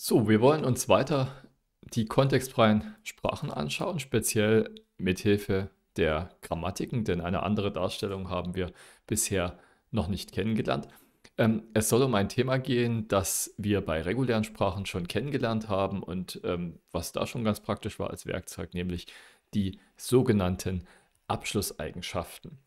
So, wir wollen uns weiter die kontextfreien Sprachen anschauen, speziell mithilfe der Grammatiken, denn eine andere Darstellung haben wir bisher noch nicht kennengelernt. Ähm, es soll um ein Thema gehen, das wir bei regulären Sprachen schon kennengelernt haben und ähm, was da schon ganz praktisch war als Werkzeug, nämlich die sogenannten Abschlusseigenschaften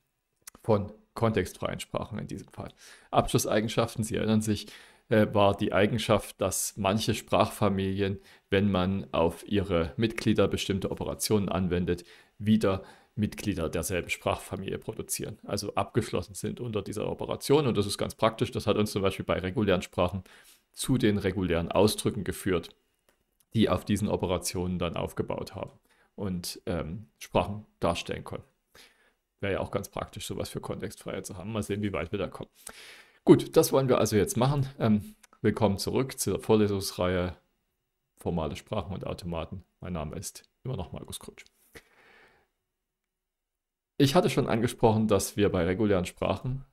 von kontextfreien Sprachen in diesem Fall. Abschlusseigenschaften, Sie erinnern sich, äh, war die Eigenschaft, dass manche Sprachfamilien, wenn man auf ihre Mitglieder bestimmte Operationen anwendet, wieder Mitglieder derselben Sprachfamilie produzieren, also abgeschlossen sind unter dieser Operation. Und das ist ganz praktisch. Das hat uns zum Beispiel bei regulären Sprachen zu den regulären Ausdrücken geführt, die auf diesen Operationen dann aufgebaut haben und ähm, Sprachen darstellen konnten. Wäre ja auch ganz praktisch, sowas für Kontextfreiheit zu haben. Mal sehen, wie weit wir da kommen. Gut, das wollen wir also jetzt machen. Ähm, willkommen zurück zur Vorlesungsreihe Formale Sprachen und Automaten. Mein Name ist immer noch Markus Krutsch. Ich hatte schon angesprochen, dass wir bei regulären Sprachen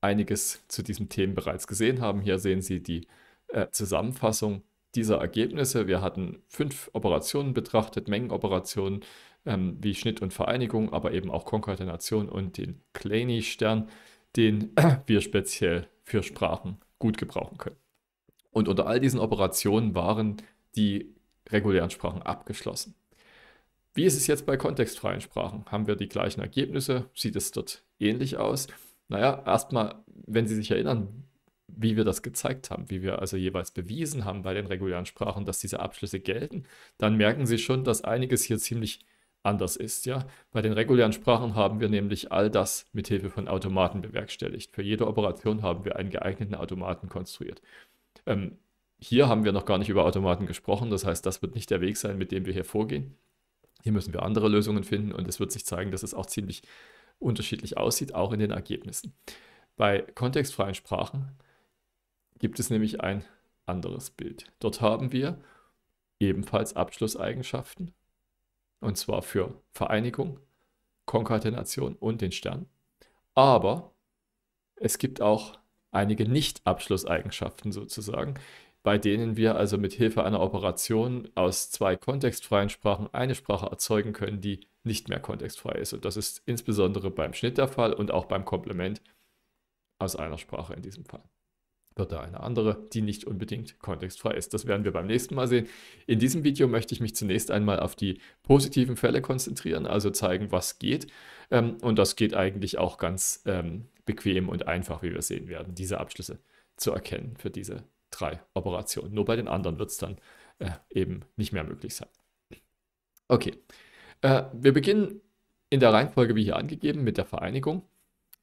einiges zu diesem Themen bereits gesehen haben. Hier sehen Sie die äh, Zusammenfassung dieser Ergebnisse. Wir hatten fünf Operationen betrachtet, Mengenoperationen ähm, wie Schnitt und Vereinigung, aber eben auch Konkatenation und den Kleini-Stern den wir speziell für Sprachen gut gebrauchen können. Und unter all diesen Operationen waren die regulären Sprachen abgeschlossen. Wie ist es jetzt bei kontextfreien Sprachen? Haben wir die gleichen Ergebnisse? Sieht es dort ähnlich aus? Naja, erstmal, wenn Sie sich erinnern, wie wir das gezeigt haben, wie wir also jeweils bewiesen haben bei den regulären Sprachen, dass diese Abschlüsse gelten, dann merken Sie schon, dass einiges hier ziemlich anders ist. Ja? Bei den regulären Sprachen haben wir nämlich all das mit Hilfe von Automaten bewerkstelligt. Für jede Operation haben wir einen geeigneten Automaten konstruiert. Ähm, hier haben wir noch gar nicht über Automaten gesprochen, das heißt, das wird nicht der Weg sein, mit dem wir hier vorgehen. Hier müssen wir andere Lösungen finden und es wird sich zeigen, dass es auch ziemlich unterschiedlich aussieht, auch in den Ergebnissen. Bei kontextfreien Sprachen gibt es nämlich ein anderes Bild. Dort haben wir ebenfalls Abschlusseigenschaften und zwar für Vereinigung, Konkatenation und den Stern. Aber es gibt auch einige Nicht-Abschlusseigenschaften sozusagen, bei denen wir also mit Hilfe einer Operation aus zwei kontextfreien Sprachen eine Sprache erzeugen können, die nicht mehr kontextfrei ist. Und das ist insbesondere beim Schnitt der Fall und auch beim Komplement aus einer Sprache in diesem Fall wird da eine andere, die nicht unbedingt kontextfrei ist. Das werden wir beim nächsten Mal sehen. In diesem Video möchte ich mich zunächst einmal auf die positiven Fälle konzentrieren, also zeigen, was geht. Ähm, und das geht eigentlich auch ganz ähm, bequem und einfach, wie wir sehen werden, diese Abschlüsse zu erkennen für diese drei Operationen. Nur bei den anderen wird es dann äh, eben nicht mehr möglich sein. Okay, äh, wir beginnen in der Reihenfolge wie hier angegeben mit der Vereinigung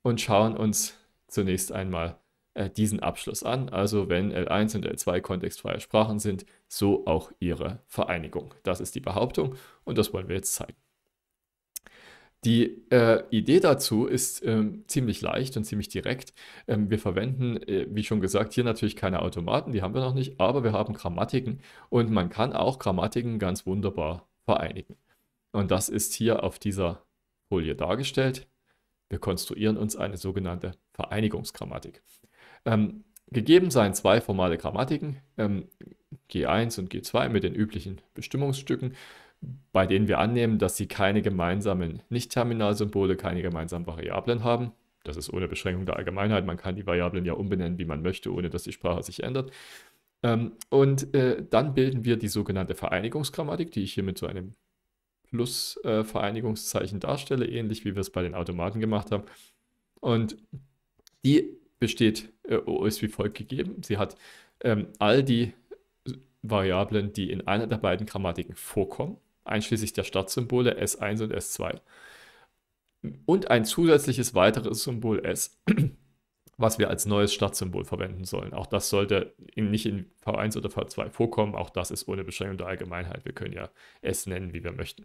und schauen uns zunächst einmal an, äh, diesen Abschluss an, also wenn L1 und L2 kontextfreie Sprachen sind, so auch ihre Vereinigung. Das ist die Behauptung und das wollen wir jetzt zeigen. Die äh, Idee dazu ist ähm, ziemlich leicht und ziemlich direkt. Ähm, wir verwenden, äh, wie schon gesagt, hier natürlich keine Automaten, die haben wir noch nicht, aber wir haben Grammatiken und man kann auch Grammatiken ganz wunderbar vereinigen. Und das ist hier auf dieser Folie dargestellt. Wir konstruieren uns eine sogenannte Vereinigungsgrammatik. Ähm, gegeben seien zwei formale Grammatiken, ähm, G1 und G2 mit den üblichen Bestimmungsstücken, bei denen wir annehmen, dass sie keine gemeinsamen Nicht-Terminalsymbole, keine gemeinsamen Variablen haben. Das ist ohne Beschränkung der Allgemeinheit. Man kann die Variablen ja umbenennen, wie man möchte, ohne dass die Sprache sich ändert. Ähm, und äh, dann bilden wir die sogenannte Vereinigungsgrammatik, die ich hier mit so einem Plus-Vereinigungszeichen äh, darstelle, ähnlich wie wir es bei den Automaten gemacht haben. Und die besteht, äh, ist wie folgt gegeben. Sie hat ähm, all die Variablen, die in einer der beiden Grammatiken vorkommen, einschließlich der Startsymbole S1 und S2. Und ein zusätzliches weiteres Symbol S, was wir als neues Startsymbol verwenden sollen. Auch das sollte in, nicht in V1 oder V2 vorkommen. Auch das ist ohne Beschränkung der Allgemeinheit. Wir können ja S nennen, wie wir möchten.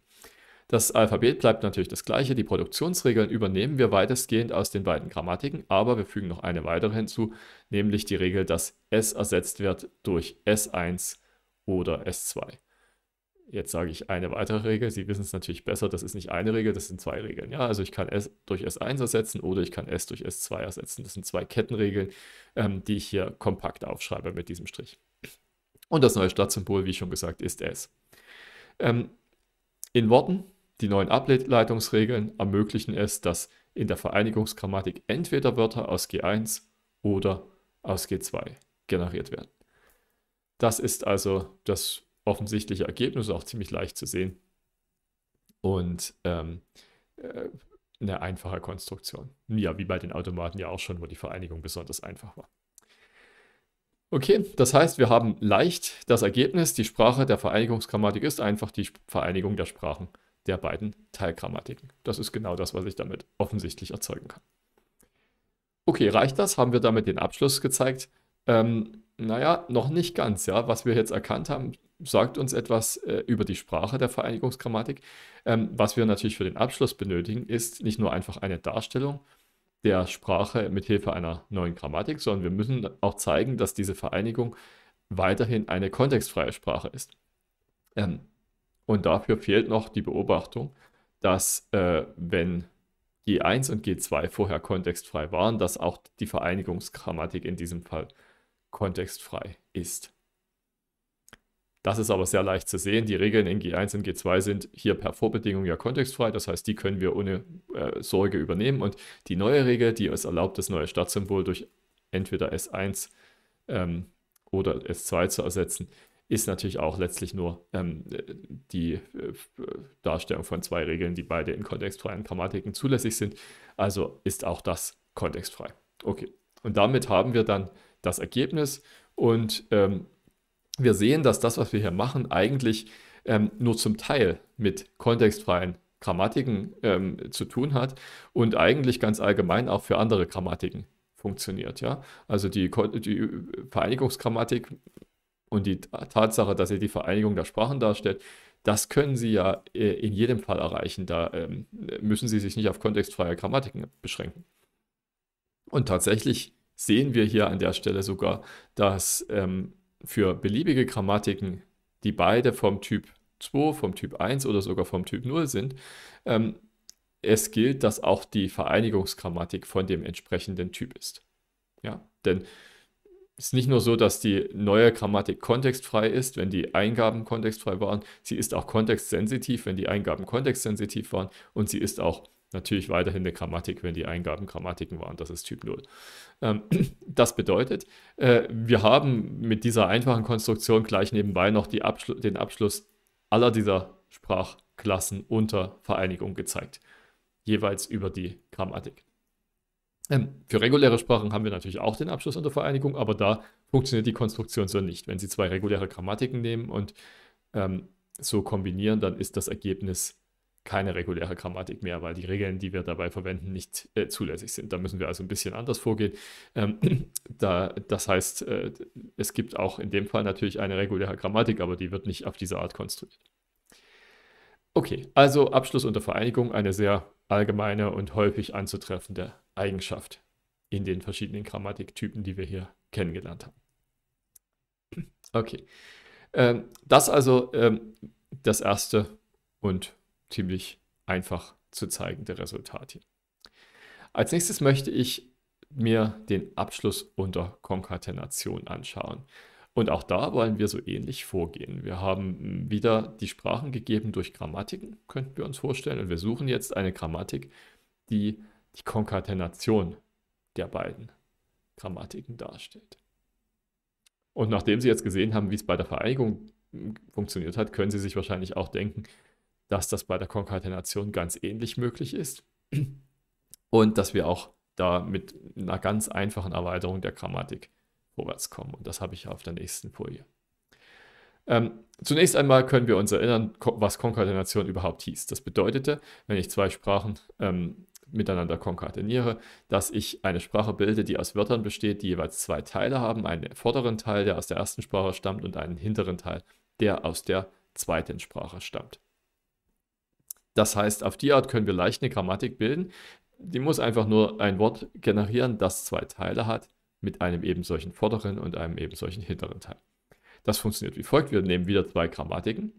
Das Alphabet bleibt natürlich das gleiche, die Produktionsregeln übernehmen wir weitestgehend aus den beiden Grammatiken, aber wir fügen noch eine weitere hinzu, nämlich die Regel, dass S ersetzt wird durch S1 oder S2. Jetzt sage ich eine weitere Regel, Sie wissen es natürlich besser, das ist nicht eine Regel, das sind zwei Regeln. Ja, also ich kann S durch S1 ersetzen oder ich kann S durch S2 ersetzen. Das sind zwei Kettenregeln, ähm, die ich hier kompakt aufschreibe mit diesem Strich. Und das neue Stadtsymbol, wie schon gesagt, ist S. Ähm, in Worten die neuen Ableitungsregeln ermöglichen es, dass in der Vereinigungsgrammatik entweder Wörter aus G1 oder aus G2 generiert werden. Das ist also das offensichtliche Ergebnis, auch ziemlich leicht zu sehen und ähm, äh, eine einfache Konstruktion. Ja, wie bei den Automaten ja auch schon, wo die Vereinigung besonders einfach war. Okay, das heißt, wir haben leicht das Ergebnis, die Sprache der Vereinigungsgrammatik ist einfach die Vereinigung der Sprachen der beiden Teilgrammatiken. Das ist genau das, was ich damit offensichtlich erzeugen kann. Okay, reicht das? Haben wir damit den Abschluss gezeigt? Ähm, naja, noch nicht ganz, ja. Was wir jetzt erkannt haben, sagt uns etwas äh, über die Sprache der Vereinigungsgrammatik. Ähm, was wir natürlich für den Abschluss benötigen, ist nicht nur einfach eine Darstellung der Sprache mit Hilfe einer neuen Grammatik, sondern wir müssen auch zeigen, dass diese Vereinigung weiterhin eine kontextfreie Sprache ist. Ähm, und dafür fehlt noch die Beobachtung, dass äh, wenn G1 und G2 vorher kontextfrei waren, dass auch die Vereinigungsgrammatik in diesem Fall kontextfrei ist. Das ist aber sehr leicht zu sehen. Die Regeln in G1 und G2 sind hier per Vorbedingung ja kontextfrei. Das heißt, die können wir ohne äh, Sorge übernehmen. Und die neue Regel, die es erlaubt, das neue Startsymbol durch entweder S1 ähm, oder S2 zu ersetzen, ist natürlich auch letztlich nur ähm, äh, die äh, äh, Darstellung von zwei Regeln, die beide in kontextfreien Grammatiken zulässig sind. Also ist auch das kontextfrei. Okay, und damit haben wir dann das Ergebnis und ähm, wir sehen, dass das, was wir hier machen, eigentlich ähm, nur zum Teil mit kontextfreien Grammatiken ähm, zu tun hat und eigentlich ganz allgemein auch für andere Grammatiken funktioniert. Ja? Also die, die Vereinigungsgrammatik und die Tatsache, dass sie die Vereinigung der Sprachen darstellt, das können Sie ja äh, in jedem Fall erreichen. Da ähm, müssen Sie sich nicht auf kontextfreie Grammatiken beschränken. Und tatsächlich sehen wir hier an der Stelle sogar, dass ähm, für beliebige Grammatiken, die beide vom Typ 2, vom Typ 1 oder sogar vom Typ 0 sind, ähm, es gilt, dass auch die Vereinigungsgrammatik von dem entsprechenden Typ ist. Ja, denn ist nicht nur so, dass die neue Grammatik kontextfrei ist, wenn die Eingaben kontextfrei waren, sie ist auch kontextsensitiv, wenn die Eingaben kontextsensitiv waren und sie ist auch natürlich weiterhin eine Grammatik, wenn die Eingaben Grammatiken waren, das ist Typ 0. Ähm, das bedeutet, äh, wir haben mit dieser einfachen Konstruktion gleich nebenbei noch Abschlu den Abschluss aller dieser Sprachklassen unter Vereinigung gezeigt, jeweils über die Grammatik. Ähm, für reguläre Sprachen haben wir natürlich auch den Abschluss unter Vereinigung, aber da funktioniert die Konstruktion so nicht. Wenn Sie zwei reguläre Grammatiken nehmen und ähm, so kombinieren, dann ist das Ergebnis keine reguläre Grammatik mehr, weil die Regeln, die wir dabei verwenden, nicht äh, zulässig sind. Da müssen wir also ein bisschen anders vorgehen. Ähm, da, das heißt, äh, es gibt auch in dem Fall natürlich eine reguläre Grammatik, aber die wird nicht auf diese Art konstruiert. Okay, also Abschluss unter Vereinigung, eine sehr allgemeine und häufig anzutreffende Eigenschaft in den verschiedenen Grammatiktypen, die wir hier kennengelernt haben. Okay, ähm, das also ähm, das erste und ziemlich einfach zu zeigende Resultat hier. Als nächstes möchte ich mir den Abschluss unter Konkatenation anschauen. Und auch da wollen wir so ähnlich vorgehen. Wir haben hm, wieder die Sprachen gegeben durch Grammatiken, könnten wir uns vorstellen. Und wir suchen jetzt eine Grammatik, die die Konkatenation der beiden Grammatiken darstellt. Und nachdem Sie jetzt gesehen haben, wie es bei der Vereinigung hm, funktioniert hat, können Sie sich wahrscheinlich auch denken, dass das bei der Konkatenation ganz ähnlich möglich ist und dass wir auch da mit einer ganz einfachen Erweiterung der Grammatik vorwärts kommen. Und das habe ich auf der nächsten Folie. Ähm, zunächst einmal können wir uns erinnern, was Konkatenation überhaupt hieß. Das bedeutete, wenn ich zwei Sprachen ähm, miteinander konkateniere, dass ich eine Sprache bilde, die aus Wörtern besteht, die jeweils zwei Teile haben, einen vorderen Teil, der aus der ersten Sprache stammt, und einen hinteren Teil, der aus der zweiten Sprache stammt. Das heißt, auf die Art können wir leicht eine Grammatik bilden. Die muss einfach nur ein Wort generieren, das zwei Teile hat, mit einem eben solchen vorderen und einem eben solchen hinteren Teil. Das funktioniert wie folgt. Wir nehmen wieder zwei Grammatiken.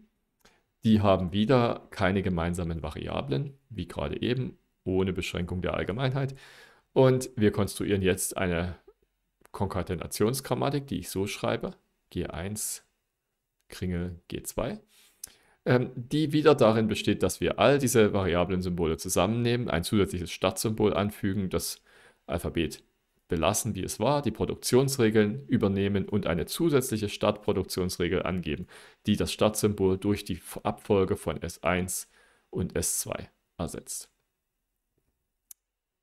Die haben wieder keine gemeinsamen Variablen, wie gerade eben, ohne Beschränkung der Allgemeinheit. Und wir konstruieren jetzt eine Konkatenationsgrammatik, die ich so schreibe, G1, Kringel, G2, ähm, die wieder darin besteht, dass wir all diese variablen Symbole zusammennehmen, ein zusätzliches Startsymbol anfügen, das Alphabet belassen, wie es war, die Produktionsregeln übernehmen und eine zusätzliche Startproduktionsregel angeben, die das Startsymbol durch die Abfolge von S1 und S2 ersetzt.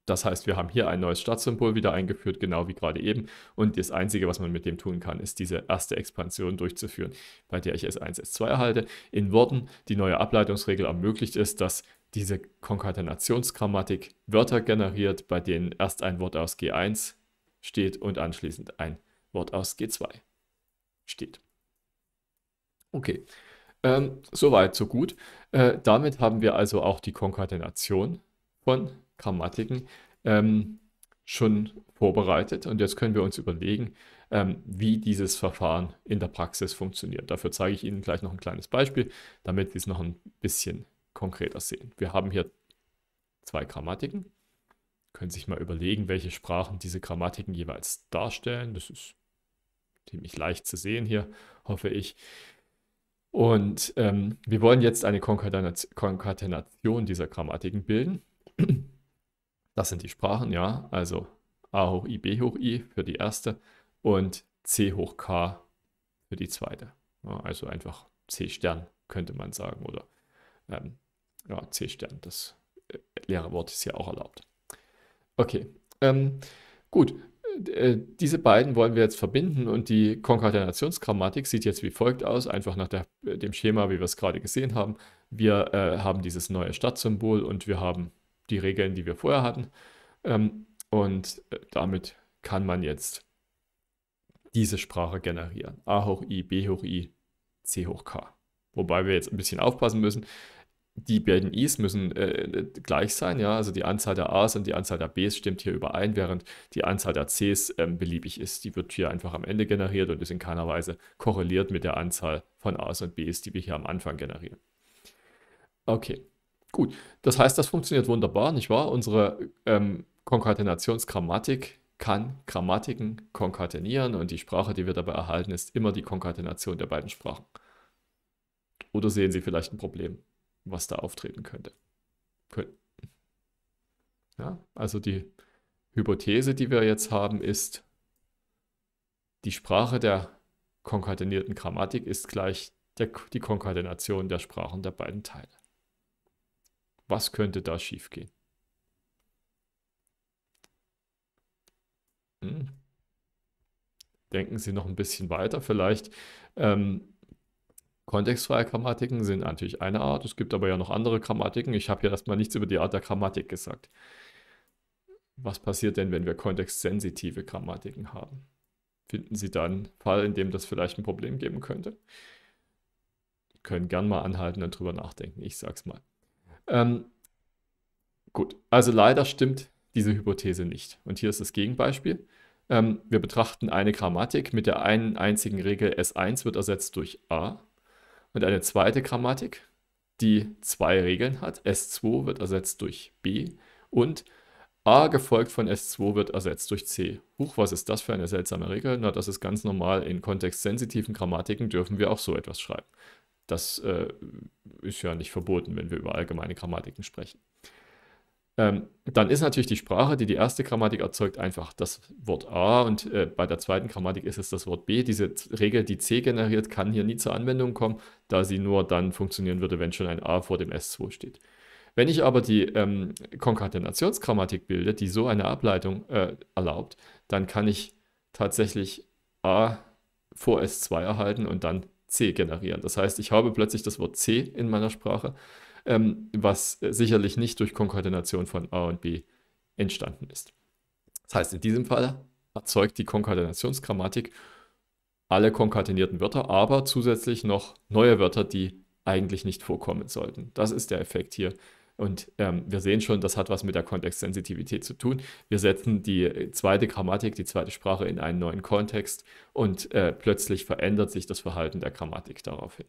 Das heißt, wir haben hier ein neues Startsymbol wieder eingeführt, genau wie gerade eben. Und das Einzige, was man mit dem tun kann, ist diese erste Expansion durchzuführen, bei der ich S1, S2 erhalte. In Worten, die neue Ableitungsregel ermöglicht es, dass diese Konkatenationsgrammatik Wörter generiert, bei denen erst ein Wort aus G1 steht und anschließend ein Wort aus G2 steht. Okay, ähm, soweit, so gut. Äh, damit haben wir also auch die Konkatenation von Grammatiken ähm, schon vorbereitet. Und jetzt können wir uns überlegen, ähm, wie dieses Verfahren in der Praxis funktioniert. Dafür zeige ich Ihnen gleich noch ein kleines Beispiel, damit Sie es noch ein bisschen konkreter sehen. Wir haben hier zwei Grammatiken. Können sich mal überlegen, welche Sprachen diese Grammatiken jeweils darstellen. Das ist ziemlich leicht zu sehen hier, hoffe ich. Und ähm, wir wollen jetzt eine Konkatenation dieser Grammatiken bilden. Das sind die Sprachen, ja. Also A hoch I, B hoch I für die erste und C hoch K für die zweite. Ja, also einfach C Stern könnte man sagen oder ähm, ja, C Stern. Das äh, leere Wort ist ja auch erlaubt. Okay, ähm, gut. Äh, diese beiden wollen wir jetzt verbinden und die Konkatenationsgrammatik sieht jetzt wie folgt aus, einfach nach der, dem Schema, wie wir es gerade gesehen haben. Wir äh, haben dieses neue Stadtsymbol und wir haben die Regeln, die wir vorher hatten. Ähm, und äh, damit kann man jetzt diese Sprache generieren. A hoch i, b hoch i, c hoch k. Wobei wir jetzt ein bisschen aufpassen müssen. Die beiden i's müssen äh, gleich sein, ja. Also die Anzahl der a's und die Anzahl der b's stimmt hier überein, während die Anzahl der c's äh, beliebig ist. Die wird hier einfach am Ende generiert und ist in keiner Weise korreliert mit der Anzahl von a's und b's, die wir hier am Anfang generieren. Okay. Gut, das heißt, das funktioniert wunderbar, nicht wahr? Unsere ähm, Konkatenationsgrammatik kann Grammatiken konkatenieren und die Sprache, die wir dabei erhalten, ist immer die Konkatenation der beiden Sprachen. Oder sehen Sie vielleicht ein Problem, was da auftreten könnte? Ja, also die Hypothese, die wir jetzt haben, ist, die Sprache der konkatenierten Grammatik ist gleich der, die Konkatenation der Sprachen der beiden Teile. Was könnte da schiefgehen? Hm. Denken Sie noch ein bisschen weiter. Vielleicht ähm, kontextfreie Grammatiken sind natürlich eine Art. Es gibt aber ja noch andere Grammatiken. Ich habe hier erstmal nichts über die Art der Grammatik gesagt. Was passiert denn, wenn wir kontextsensitive Grammatiken haben? Finden Sie da einen Fall, in dem das vielleicht ein Problem geben könnte? können gern mal anhalten und drüber nachdenken. Ich sag's mal. Ähm, gut, also leider stimmt diese Hypothese nicht. Und hier ist das Gegenbeispiel. Ähm, wir betrachten eine Grammatik mit der einen einzigen Regel S1 wird ersetzt durch A und eine zweite Grammatik, die zwei Regeln hat. S2 wird ersetzt durch B und A gefolgt von S2 wird ersetzt durch C. Huch, was ist das für eine seltsame Regel? Na, das ist ganz normal. In kontextsensitiven Grammatiken dürfen wir auch so etwas schreiben. Das äh, ist ja nicht verboten, wenn wir über allgemeine Grammatiken sprechen. Ähm, dann ist natürlich die Sprache, die die erste Grammatik erzeugt, einfach das Wort A und äh, bei der zweiten Grammatik ist es das Wort B. Diese Regel, die C generiert, kann hier nie zur Anwendung kommen, da sie nur dann funktionieren würde, wenn schon ein A vor dem S2 steht. Wenn ich aber die ähm, Konkatenationsgrammatik bilde, die so eine Ableitung äh, erlaubt, dann kann ich tatsächlich A vor S2 erhalten und dann C generieren. Das heißt, ich habe plötzlich das Wort C in meiner Sprache, ähm, was äh, sicherlich nicht durch Konkordination von A und B entstanden ist. Das heißt, in diesem Fall erzeugt die Konkordinationsgrammatik alle konkatenierten Wörter, aber zusätzlich noch neue Wörter, die eigentlich nicht vorkommen sollten. Das ist der Effekt hier und ähm, wir sehen schon, das hat was mit der Kontextsensitivität zu tun. Wir setzen die äh, zweite Grammatik, die zweite Sprache in einen neuen Kontext und äh, plötzlich verändert sich das Verhalten der Grammatik daraufhin.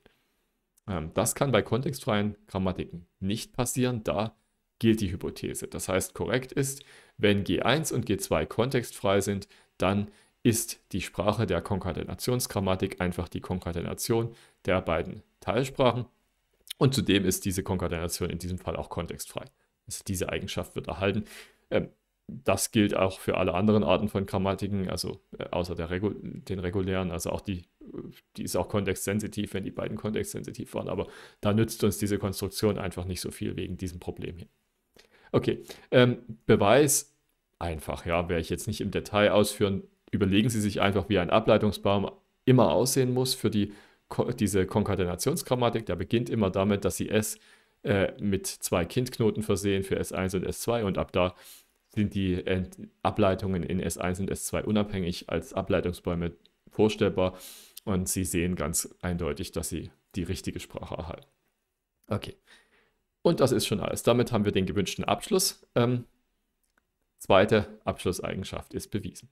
Ähm, das kann bei kontextfreien Grammatiken nicht passieren, da gilt die Hypothese. Das heißt, korrekt ist, wenn G1 und G2 kontextfrei sind, dann ist die Sprache der Konkatenationsgrammatik einfach die Konkatenation der beiden Teilsprachen und zudem ist diese Konkordination in diesem Fall auch kontextfrei. Also diese Eigenschaft wird erhalten. Ähm, das gilt auch für alle anderen Arten von Grammatiken, also äh, außer Regu den regulären, also auch die, die ist auch kontextsensitiv, wenn die beiden kontextsensitiv waren, aber da nützt uns diese Konstruktion einfach nicht so viel wegen diesem Problem hier. Okay, ähm, Beweis einfach, ja, werde ich jetzt nicht im Detail ausführen. Überlegen Sie sich einfach, wie ein Ableitungsbaum immer aussehen muss für die diese Konkatenationsgrammatik, der beginnt immer damit, dass sie S äh, mit zwei Kindknoten versehen für S1 und S2 und ab da sind die Ableitungen in S1 und S2 unabhängig als Ableitungsbäume vorstellbar und sie sehen ganz eindeutig, dass sie die richtige Sprache erhalten. Okay. Und das ist schon alles. Damit haben wir den gewünschten Abschluss. Ähm, zweite Abschlusseigenschaft ist bewiesen.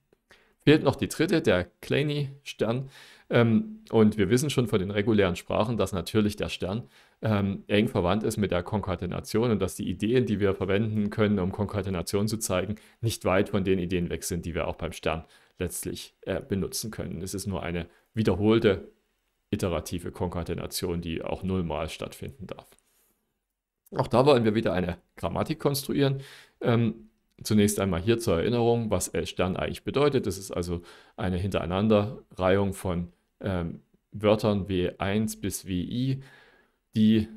Fehlt noch die dritte, der Kleini-Stern. Ähm, und wir wissen schon von den regulären Sprachen, dass natürlich der Stern ähm, eng verwandt ist mit der Konkatenation und dass die Ideen, die wir verwenden können, um Konkatenation zu zeigen, nicht weit von den Ideen weg sind, die wir auch beim Stern letztlich äh, benutzen können. Es ist nur eine wiederholte iterative Konkatenation, die auch nullmal stattfinden darf. Auch da wollen wir wieder eine Grammatik konstruieren. Ähm, Zunächst einmal hier zur Erinnerung, was L Stern eigentlich bedeutet. Das ist also eine Hintereinanderreihung von ähm, Wörtern W1 bis WI, die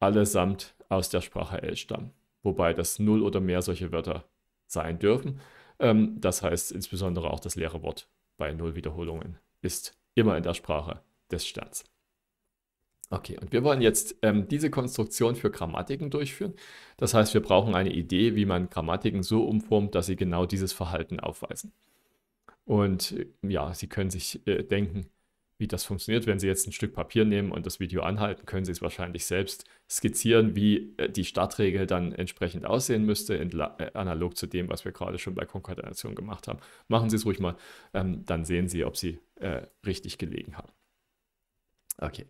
allesamt aus der Sprache L stammen, wobei das null oder mehr solche Wörter sein dürfen. Ähm, das heißt insbesondere auch das leere Wort bei null Wiederholungen ist immer in der Sprache des Sterns. Okay, und wir wollen jetzt ähm, diese Konstruktion für Grammatiken durchführen. Das heißt, wir brauchen eine Idee, wie man Grammatiken so umformt, dass sie genau dieses Verhalten aufweisen. Und äh, ja, Sie können sich äh, denken, wie das funktioniert. Wenn Sie jetzt ein Stück Papier nehmen und das Video anhalten, können Sie es wahrscheinlich selbst skizzieren, wie äh, die Startregel dann entsprechend aussehen müsste, äh, analog zu dem, was wir gerade schon bei Konkordination gemacht haben. Machen Sie es ruhig mal, ähm, dann sehen Sie, ob Sie äh, richtig gelegen haben. Okay.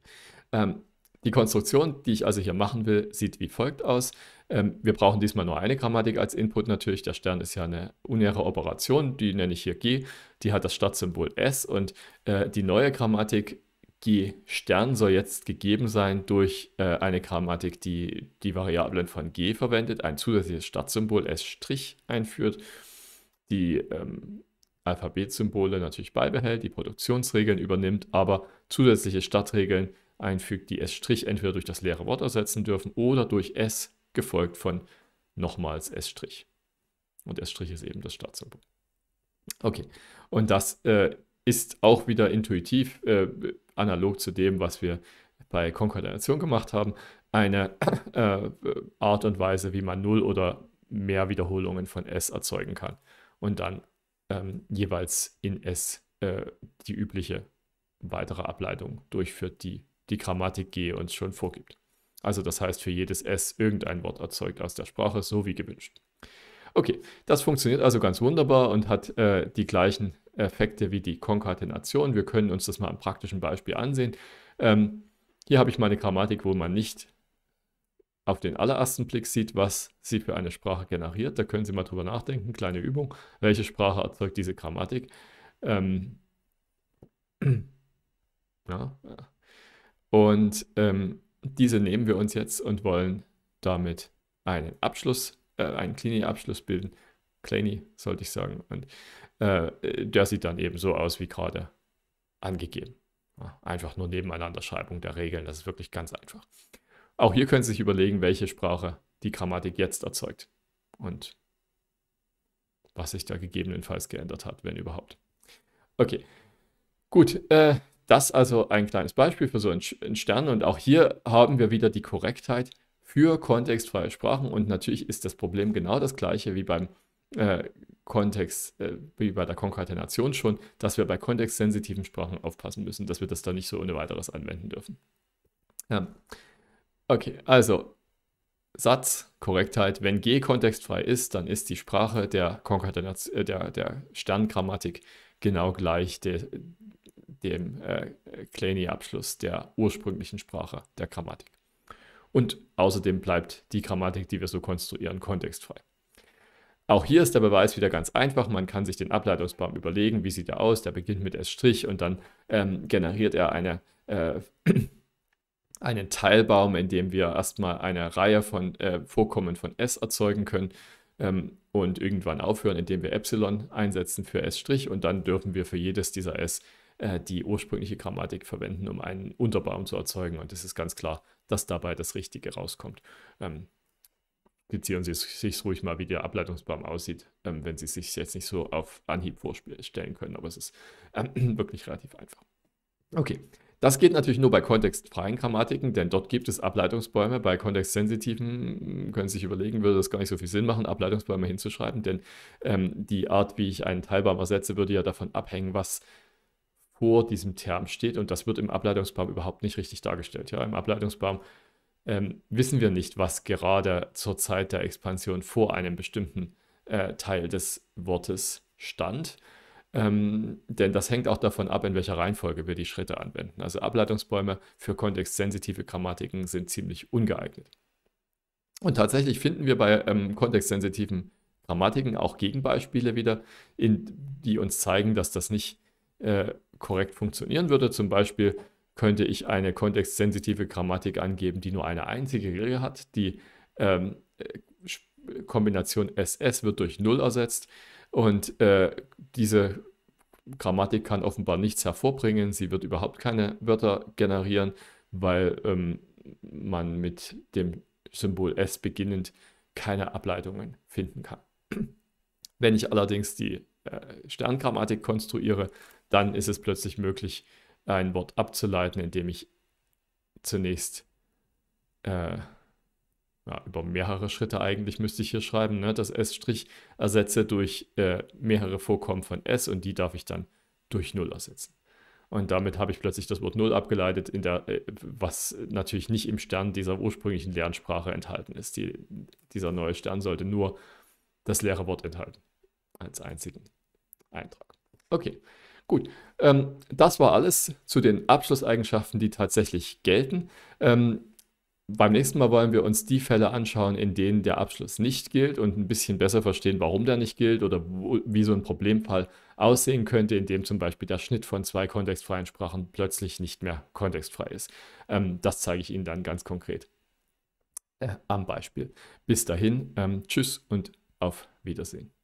Ähm, die Konstruktion, die ich also hier machen will, sieht wie folgt aus. Ähm, wir brauchen diesmal nur eine Grammatik als Input natürlich. Der Stern ist ja eine unäre Operation, die nenne ich hier G. Die hat das Startsymbol S und äh, die neue Grammatik G Stern soll jetzt gegeben sein durch äh, eine Grammatik, die die Variablen von G verwendet, ein zusätzliches Startsymbol S' einführt. Die ähm, Alphabetsymbole natürlich beibehält, die Produktionsregeln übernimmt, aber zusätzliche Stadtregeln einfügt, die S' entweder durch das leere Wort ersetzen dürfen oder durch S gefolgt von nochmals S'. Und S' ist eben das Stadtsymbol. Okay, und das äh, ist auch wieder intuitiv äh, analog zu dem, was wir bei Konkordination gemacht haben, eine äh, Art und Weise, wie man null oder mehr Wiederholungen von S erzeugen kann und dann ähm, jeweils in S äh, die übliche weitere Ableitung durchführt, die die Grammatik G uns schon vorgibt. Also das heißt, für jedes S irgendein Wort erzeugt aus der Sprache, so wie gewünscht. Okay, das funktioniert also ganz wunderbar und hat äh, die gleichen Effekte wie die Konkatenation. Wir können uns das mal am praktischen Beispiel ansehen. Ähm, hier habe ich meine Grammatik, wo man nicht auf den allerersten Blick sieht, was sie für eine Sprache generiert. Da können Sie mal drüber nachdenken. Kleine Übung. Welche Sprache erzeugt diese Grammatik? Ähm, ja. Und ähm, diese nehmen wir uns jetzt und wollen damit einen Abschluss, äh, einen Klini-Abschluss bilden. Kleini, sollte ich sagen. Und äh, der sieht dann eben so aus wie gerade angegeben. Ja, einfach nur Nebeneinanderschreibung der Regeln. Das ist wirklich ganz einfach. Auch hier können Sie sich überlegen, welche Sprache die Grammatik jetzt erzeugt und was sich da gegebenenfalls geändert hat, wenn überhaupt. Okay, gut. Äh, das also ein kleines Beispiel für so einen, Stern. Und auch hier haben wir wieder die Korrektheit für kontextfreie Sprachen. Und natürlich ist das Problem genau das gleiche wie beim äh, Kontext, äh, wie bei der Konkatenation schon, dass wir bei kontextsensitiven Sprachen aufpassen müssen, dass wir das da nicht so ohne weiteres anwenden dürfen. ja. Ähm, Okay, also Satz, Korrektheit. Wenn G kontextfrei ist, dann ist die Sprache der, Konkatenaz äh, der, der Sterngrammatik genau gleich de, dem äh, Kleini-Abschluss der ursprünglichen Sprache der Grammatik. Und außerdem bleibt die Grammatik, die wir so konstruieren, kontextfrei. Auch hier ist der Beweis wieder ganz einfach. Man kann sich den Ableitungsbaum überlegen, wie sieht er aus. Der beginnt mit S' und dann ähm, generiert er eine äh, einen Teilbaum, in dem wir erstmal eine Reihe von äh, Vorkommen von S erzeugen können ähm, und irgendwann aufhören, indem wir Epsilon einsetzen für S' und dann dürfen wir für jedes dieser S äh, die ursprüngliche Grammatik verwenden, um einen Unterbaum zu erzeugen und es ist ganz klar, dass dabei das Richtige rauskommt. Ähm, skizzieren Sie sich ruhig mal, wie der Ableitungsbaum aussieht, ähm, wenn Sie sich jetzt nicht so auf Anhieb vorstellen können, aber es ist ähm, wirklich relativ einfach. Okay, das geht natürlich nur bei kontextfreien Grammatiken, denn dort gibt es Ableitungsbäume. Bei kontextsensitiven hm, können Sie sich überlegen, würde das gar nicht so viel Sinn machen, Ableitungsbäume hinzuschreiben, denn ähm, die Art, wie ich einen Teilbaum ersetze, würde ja davon abhängen, was vor diesem Term steht. Und das wird im Ableitungsbaum überhaupt nicht richtig dargestellt. Ja, Im Ableitungsbaum ähm, wissen wir nicht, was gerade zur Zeit der Expansion vor einem bestimmten äh, Teil des Wortes stand. Ähm, denn das hängt auch davon ab, in welcher Reihenfolge wir die Schritte anwenden. Also Ableitungsbäume für kontextsensitive Grammatiken sind ziemlich ungeeignet. Und tatsächlich finden wir bei ähm, kontextsensitiven Grammatiken auch Gegenbeispiele wieder, in, die uns zeigen, dass das nicht äh, korrekt funktionieren würde. Zum Beispiel könnte ich eine kontextsensitive Grammatik angeben, die nur eine einzige Regel hat. Die ähm, äh, Kombination SS wird durch Null ersetzt. Und äh, diese Grammatik kann offenbar nichts hervorbringen. Sie wird überhaupt keine Wörter generieren, weil ähm, man mit dem Symbol S beginnend keine Ableitungen finden kann. Wenn ich allerdings die äh, Sterngrammatik konstruiere, dann ist es plötzlich möglich, ein Wort abzuleiten, indem ich zunächst äh, ja, über mehrere Schritte eigentlich müsste ich hier schreiben, ne, das S' ersetze durch äh, mehrere Vorkommen von S und die darf ich dann durch 0 ersetzen. Und damit habe ich plötzlich das Wort 0 abgeleitet, in der, äh, was natürlich nicht im Stern dieser ursprünglichen Lernsprache enthalten ist. Die, dieser neue Stern sollte nur das leere Wort enthalten, als einzigen Eintrag. Okay, gut. Ähm, das war alles zu den Abschlusseigenschaften, die tatsächlich gelten. Ähm, beim nächsten Mal wollen wir uns die Fälle anschauen, in denen der Abschluss nicht gilt und ein bisschen besser verstehen, warum der nicht gilt oder wo, wie so ein Problemfall aussehen könnte, in dem zum Beispiel der Schnitt von zwei kontextfreien Sprachen plötzlich nicht mehr kontextfrei ist. Ähm, das zeige ich Ihnen dann ganz konkret äh, am Beispiel. Bis dahin, ähm, tschüss und auf Wiedersehen.